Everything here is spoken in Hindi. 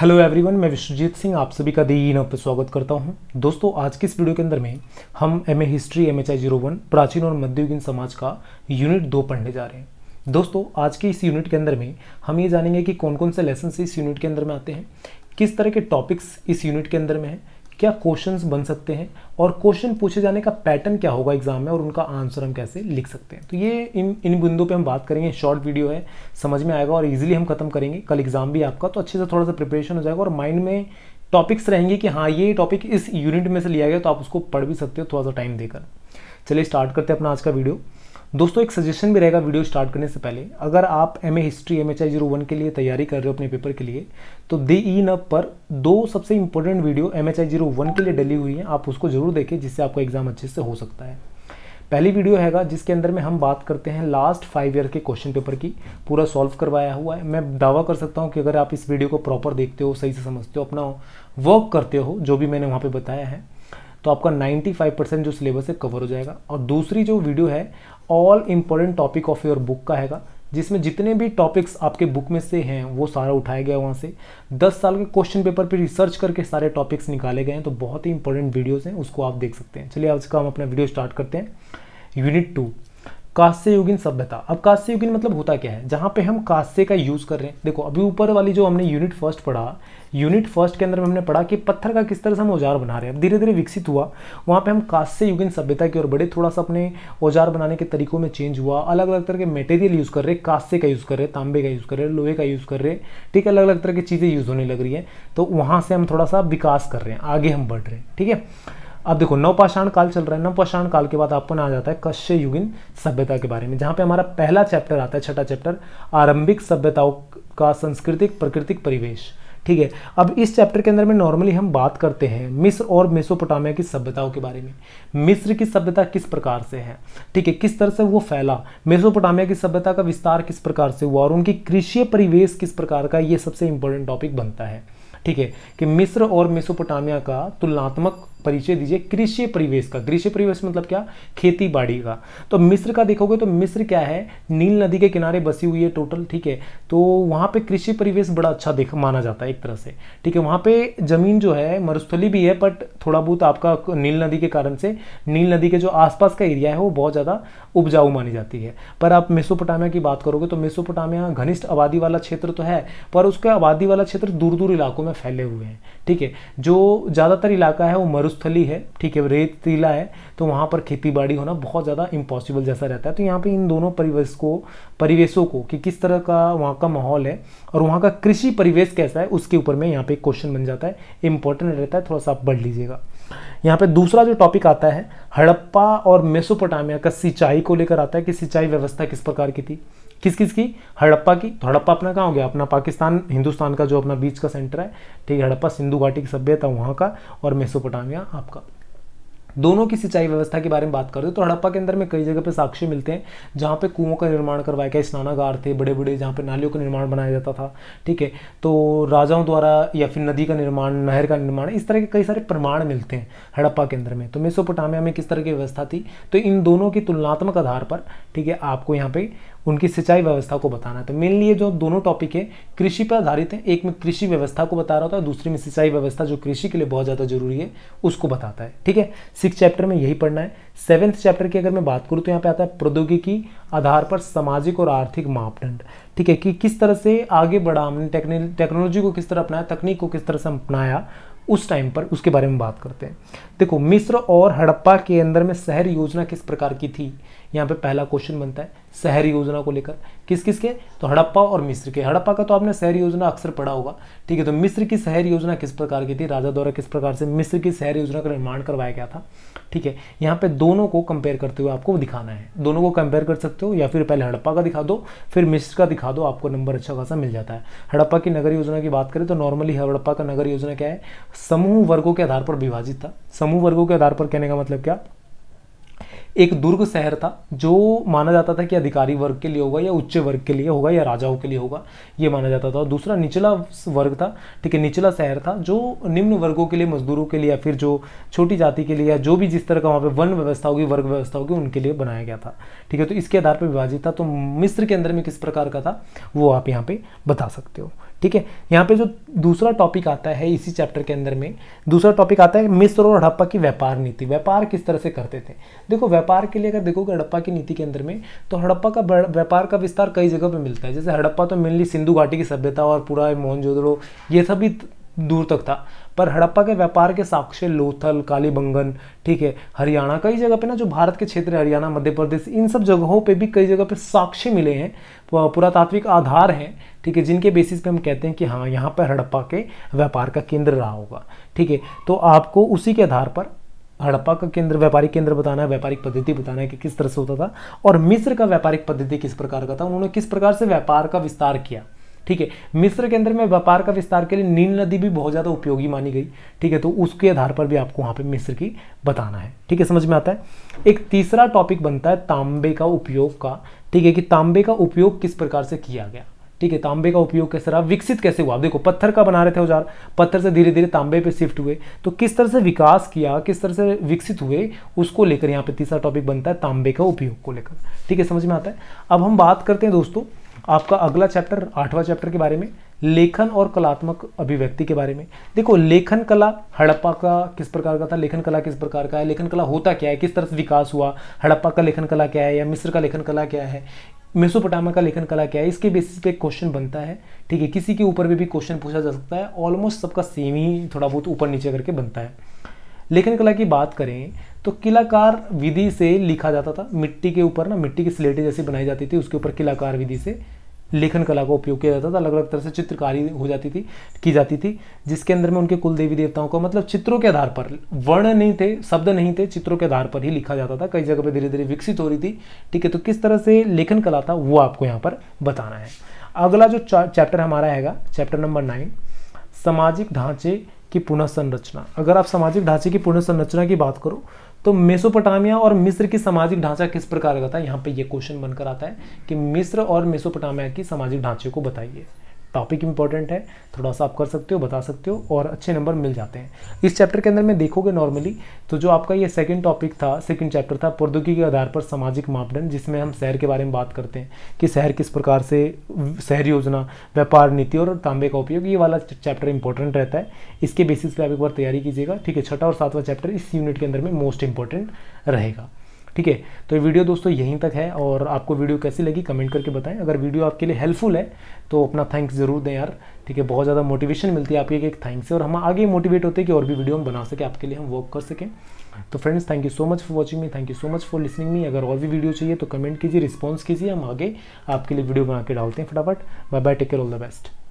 हेलो एवरीवन मैं विश्वजीत सिंह आप सभी का दीन पर स्वागत करता हूं दोस्तों आज की इस वीडियो के अंदर में हम M A history M H I zero one प्राचीन और मध्ययुगीन समाज का यूनिट दो पढ़ने जा रहे हैं दोस्तों आज की इस यूनिट के अंदर में हम ये जानेंगे कि कौन कौन से लेसन इस यूनिट के अंदर में आते हैं किस तरह के टॉपिक्स इस यूनिट के अंदर में हैं क्या क्वेश्चंस बन सकते हैं और क्वेश्चन पूछे जाने का पैटर्न क्या होगा एग्जाम में और उनका आंसर हम कैसे लिख सकते हैं तो ये इन इन बिंदुओं पे हम बात करेंगे शॉर्ट वीडियो है समझ में आएगा और इजीली हम खत्म करेंगे कल एग्जाम भी आपका तो अच्छे से थोड़ा सा प्रिपरेशन हो जाएगा और माइंड में टॉपिक्स रहेंगे कि हाँ ये टॉपिक इस यूनिट में से लिया गया तो आप उसको पढ़ भी सकते हो थोड़ा सा टाइम देकर चलिए स्टार्ट करते हैं अपना आज का वीडियो दोस्तों एक सजेशन भी रहेगा वीडियो स्टार्ट करने से पहले अगर आप M A history M H I zero one के लिए तैयारी कर रहे हो अपने पेपर के लिए तो दी ई नब पर दो सबसे important video M H I zero one के लिए डली हुई है आप उसको जरूर देखें जिससे आपका एग्जाम अच्छे से हो सकता है पहली वीडियो हैगा जिसके अंदर में हम बात करते हैं लास्ट फाइव ईयर के क्वेश्चन पेपर की पूरा सॉल्व करवाया हुआ है मैं दावा कर सकता हूँ कि अगर आप इस वीडियो को प्रॉपर देखते हो सही से समझते हो अपना वर्क करते हो जो भी मैंने वहाँ पर बताया है तो आपका 95 परसेंट जो सिलेबस है कवर हो जाएगा और दूसरी जो वीडियो है all important topic of your book का हैगा जिसमें जितने भी टॉपिक्स आपके बुक में से हैं वो सारा उठाया गया वहाँ से 10 साल के क्वेश्चन पेपर पे रिसर्च करके सारे टॉपिक्स निकाले गए हैं तो बहुत ही इंपॉर्टेंट वीडियोज़ हैं उसको आप देख सकते हैं चलिए आज का हम अपना वीडियो स्टार्ट करते हैं यूनिट टू कांस्य युगिन सभ्यता अब कांस्य युगिन मतलब होता क्या है जहाँ पे हम कांस्य का यूज कर रहे हैं देखो अभी ऊपर वाली जो हमने यूनिट फर्स्ट पढ़ा यूनिट फर्स्ट के अंदर में हमने पढ़ा कि पत्थर का किस तरह से हम औजार बना रहे हैं अब धीरे धीरे विकसित हुआ वहाँ पे हम कांस्य युगिन सभ्यता की ओर बड़े थोड़ा सा अपने औजार बनाने के तरीकों में चेंज हुआ अलग अलग तरह के मटेरियल यूज़ कर रहे कांस्य का यूज़ कर रहे तांबे का यूज़ कर रहे लोहे का यूज़ कर रहे ठीक है अलग अलग तरह की चीज़ें यूज़ होने लग रही है तो वहाँ से हम थोड़ा सा विकास कर रहे हैं आगे हम बढ़ रहे हैं ठीक है अब देखो नवपाषाण काल चल रहा है नवपाषाण काल के बाद आपको ना आ जाता है कश्य युगिन सभ्यता के बारे में जहाँ पे हमारा पहला चैप्टर आता है छठा चैप्टर आरंभिक सभ्यताओं का सांस्कृतिक प्राकृतिक परिवेश ठीक है अब इस चैप्टर के अंदर में नॉर्मली हम बात करते हैं मिस्र और मेसोपोटामिया की सभ्यताओं के बारे में मिस्र की सभ्यता किस प्रकार से है ठीक है किस तरह से वो फैला मेसोपोटामिया की सभ्यता का विस्तार किस प्रकार से हुआ और उनकी कृषि परिवेश किस प्रकार का ये सबसे इंपॉर्टेंट टॉपिक बनता है ठीक है कि मिस्र और मेसोपोटामिया का तुलनात्मक परिचय दीजिए कृषि परिवेश का कृषि परिवेश मतलब क्या खेती बाड़ी का तो मिस्र का देखोगे तो मिस्र क्या है नील नदी के किनारे बसी हुई है टोटल ठीक है तो वहाँ पे कृषि परिवेश बड़ा अच्छा देख माना जाता है एक तरह से ठीक है वहाँ पे जमीन जो है मरुस्थली भी है बट थोड़ा बहुत आपका नील नदी के कारण से नील नदी के जो आसपास का एरिया है वो बहुत ज़्यादा उपजाऊ मानी जाती है पर आप मेसोपोटामिया की बात करोगे तो मेसोपोटामिया घनिष्ठ आबादी वाला क्षेत्र तो है पर उसके आबादी वाला क्षेत्र दूर दूर इलाकों में फैले हुए हैं ठीक है जो ज़्यादातर इलाका है वो मरुस्थ मरुस्थली है ठीक है रेत टीला है तो वहाँ पर खेती बाड़ी होना बहुत ज़्यादा इम्पॉसिबल जैसा रहता है तो यहाँ पे इन दोनों परिवेश को परिवेशों को कि किस तरह का वहाँ का माहौल है और वहाँ का कृषि परिवेश कैसा है उसके ऊपर में यहाँ पे क्वेश्चन बन जाता है इंपॉर्टेंट रहता है थोड़ा सा आप बढ़ लीजिएगा यहाँ पे दूसरा जो टॉपिक आता है हड़प्पा और मेसोपोटामिया का सिंचाई को लेकर आता है कि सिंचाई व्यवस्था किस प्रकार की थी किस किस की हड़प्पा की तो हड़प्पा अपना कहाँ हो गया अपना पाकिस्तान हिंदुस्तान का जो अपना बीच का सेंटर है ठीक है हड़प्पा सिंधु घाटी की सभ्यता वहाँ का और मेसोपोटामिया आपका दोनों की सिंचाई व्यवस्था के बारे में बात कर हो तो हड़प्पा के अंदर में कई जगह पे साक्ष्य मिलते हैं जहाँ पे कुओं का निर्माण करवाया गया स्नानागार थे बड़े बड़े जहाँ पे नालियों का निर्माण बनाया जाता था ठीक है तो राजाओं द्वारा या फिर नदी का निर्माण नहर का निर्माण इस तरह के कई सारे प्रमाण मिलते हैं हड़प्पा के अंदर में तो मेसोपोटामिया में किस तरह की व्यवस्था थी तो इन दोनों की तुलनात्मक आधार पर ठीक है आपको यहाँ पे उनकी सिंचाई व्यवस्था को बताना है तो मेनली ये जो दोनों टॉपिक है कृषि पर आधारित है एक में कृषि व्यवस्था को बता रहा होता है दूसरे में सिंचाई व्यवस्था जो कृषि के लिए बहुत ज़्यादा जरूरी है उसको बताता है ठीक है सिक्स चैप्टर में यही पढ़ना है सेवन्थ चैप्टर की अगर मैं बात करूँ तो यहाँ पे आता है प्रौद्योगिकी आधार पर सामाजिक और आर्थिक मापदंड ठीक है कि किस तरह से आगे बढ़ा हमने टेक्नोलॉजी को किस तरह अपनाया तकनीक को किस तरह से अपनाया उस टाइम पर उसके बारे में बात करते हैं देखो मिस्र और हड़प्पा के अंदर में शहर योजना किस प्रकार की थी यहाँ पे पहला क्वेश्चन बनता है शहर योजना को लेकर किस किस के तो हड़प्पा और मिस्र के हड़प्पा का तो आपने शहर योजना अक्सर पढ़ा होगा ठीक है तो मिस्र की शहर योजना किस प्रकार की थी राजा द्वारा किस प्रकार से मिस्र की शहर योजना का निर्माण करवाया गया था ठीक है यहाँ पे दोनों को कंपेयर करते हुए आपको दिखाना है दोनों को कंपेयर कर सकते हो या फिर पहले हड़प्पा का दिखा दो फिर मिस्र का दिखा दो आपको नंबर अच्छा खासा मिल जाता है हड़प्पा की नगर योजना की बात करें तो नॉर्मली हड़प्पा का नगर योजना क्या है समूह वर्गों के आधार पर विभाजित था समूह वर्गों के आधार पर कहने का मतलब क्या एक दुर्ग शहर था जो माना जाता था कि अधिकारी वर्ग के लिए होगा या उच्च वर्ग के लिए होगा या राजाओं के लिए होगा ये माना जाता था और दूसरा निचला वर्ग था ठीक है निचला शहर था जो निम्न वर्गों के लिए मजदूरों के लिए या फिर जो छोटी जाति के लिए या जो भी जिस तरह का वहाँ पर वन व्यवस्था होगी वर्ग व्यवस्था होगी उनके लिए बनाया गया था ठीक है तो इसके आधार पर विभाजित था तो मिस्र के अंदर में किस प्रकार का था वो आप यहाँ पर बता सकते हो ठीक है यहाँ पे जो दूसरा टॉपिक आता है इसी चैप्टर के अंदर में दूसरा टॉपिक आता है मिस्र और हड़प्पा की व्यापार नीति व्यापार किस तरह से करते थे देखो व्यापार के लिए अगर देखोगे हड़प्पा की नीति के अंदर में तो हड़प्पा का व्यापार का विस्तार कई जगह पर मिलता है जैसे हड़प्पा तो मेनली सिंधु घाटी की सभ्यता और पूरा मोहनजोदड़ो ये सभी दूर तक था पर हड़प्पा के व्यापार के साक्ष्य लोथल कालीबंगन ठीक है हरियाणा कई जगह पे ना जो भारत के क्षेत्र हरियाणा मध्य प्रदेश इन सब जगहों पे भी कई जगह पे साक्ष्य मिले हैं पुरातात्विक आधार हैं ठीक है जिनके बेसिस पे हम कहते हैं कि हाँ यहाँ पर हड़प्पा के व्यापार का केंद्र रहा होगा ठीक है तो आपको उसी के आधार पर हड़प्पा का केंद्र व्यापारिक केंद्र बताना है व्यापारिक पद्धति बताना है कि किस तरह से होता था और मिस्र का व्यापारिक पद्धति किस प्रकार का था उन्होंने किस प्रकार से व्यापार का विस्तार किया ठीक है मिस्र के अंदर में व्यापार का विस्तार के लिए नील नदी भी बहुत ज़्यादा उपयोगी मानी गई ठीक है तो उसके आधार पर भी आपको वहाँ पर मिस्र की बताना है ठीक है समझ में आता है एक तीसरा टॉपिक बनता है तांबे का उपयोग का ठीक है कि तांबे का उपयोग किस प्रकार से किया गया ठीक है तांबे का उपयोग कैसे रहा विकसित कैसे हुआ आप देखो पत्थर का बना रहे थे औजार पत्थर से धीरे धीरे तांबे पे शिफ्ट हुए तो किस तरह से विकास किया किस तरह से विकसित हुए उसको लेकर यहाँ पे तीसरा टॉपिक बनता है तांबे का उपयोग को लेकर ठीक है समझ में आता है अब हम बात करते हैं दोस्तों आपका अगला चैप्टर आठवां चैप्टर के बारे में लेखन और कलात्मक अभिव्यक्ति के बारे में देखो लेखन कला हड़प्पा का किस प्रकार का था लेखन कला किस प्रकार का है लेखन कला होता क्या है किस तरह से विकास हुआ हड़प्पा का लेखन कला क्या है या मिस्र का लेखन कला क्या है मेसोपोटामा का लेखन कला क्या है इसके बेसिस पे क्वेश्चन बनता है ठीक है किसी के ऊपर भी भी क्वेश्चन पूछा जा सकता है ऑलमोस्ट सबका सेम ही थोड़ा बहुत ऊपर नीचे करके बनता है लेखन कला की बात करें तो किलाकार विधि से लिखा जाता था मिट्टी के ऊपर ना मिट्टी की स्लेटें जैसी बनाई जाती थी उसके ऊपर किलाकार विधि से लेखन कला का उपयोग किया जाता था अलग अलग तरह से चित्रकारी हो जाती थी की जाती थी जिसके अंदर में उनके कुल देवी देवताओं को मतलब चित्रों के आधार पर वर्ण नहीं थे शब्द नहीं थे चित्रों के आधार पर ही लिखा जाता था कई जगह पर धीरे धीरे विकसित हो रही थी ठीक है तो किस तरह से लेखन कला था वो आपको यहाँ पर बताना है अगला जो चैप्टर हमारा है चैप्टर नंबर नाइन सामाजिक ढांचे की पुनः संरचना अगर आप सामाजिक ढांचे की पुनः संरचना की बात करो तो मेसोपोटामिया और मिस्र की सामाजिक ढांचा किस प्रकार का था यहाँ पे ये क्वेश्चन बनकर आता है कि मिस्र और मेसोपोटामिया की सामाजिक ढांचे को बताइए टॉपिक इंपॉर्टेंट है थोड़ा सा आप कर सकते हो बता सकते हो और अच्छे नंबर मिल जाते हैं इस चैप्टर के अंदर में देखोगे नॉर्मली तो जो आपका ये सेकंड टॉपिक था सेकंड चैप्टर था प्रौद्योगिकी के आधार पर सामाजिक मापदंड जिसमें हम शहर के बारे में बात करते हैं कि शहर किस प्रकार से शहरी योजना व्यापार नीति और तांबे का उपयोग ये वाला चैप्टर इंपॉर्टेंट रहता है इसके बेसिस पर आप एक बार तैयारी कीजिएगा ठीक है छठा और सातवां चैप्टर इस यूनिट के अंदर में मोस्ट इंपॉर्टेंट रहेगा ठीक है तो ये वीडियो दोस्तों यहीं तक है और आपको वीडियो कैसी लगी कमेंट करके बताएं अगर वीडियो आपके लिए हेल्पफुल है तो अपना थैंक्स ज़रूर दें यार ठीक है बहुत ज़्यादा मोटिवेशन मिलती है आपके एक थैंक्स से और हम आगे मोटिवेट होते हैं कि और भी वीडियो हम बना सके आपके लिए हम वर्क कर सकें तो friends thank you so much for watching me thank you so much for listening me अगर और भी वीडियो चाहिए तो कमेंट कीजिए रिस्पॉन्स कीजिए हम आगे आपके लिए वीडियो बना के डालते हैं फटाफट bye bye take care all the best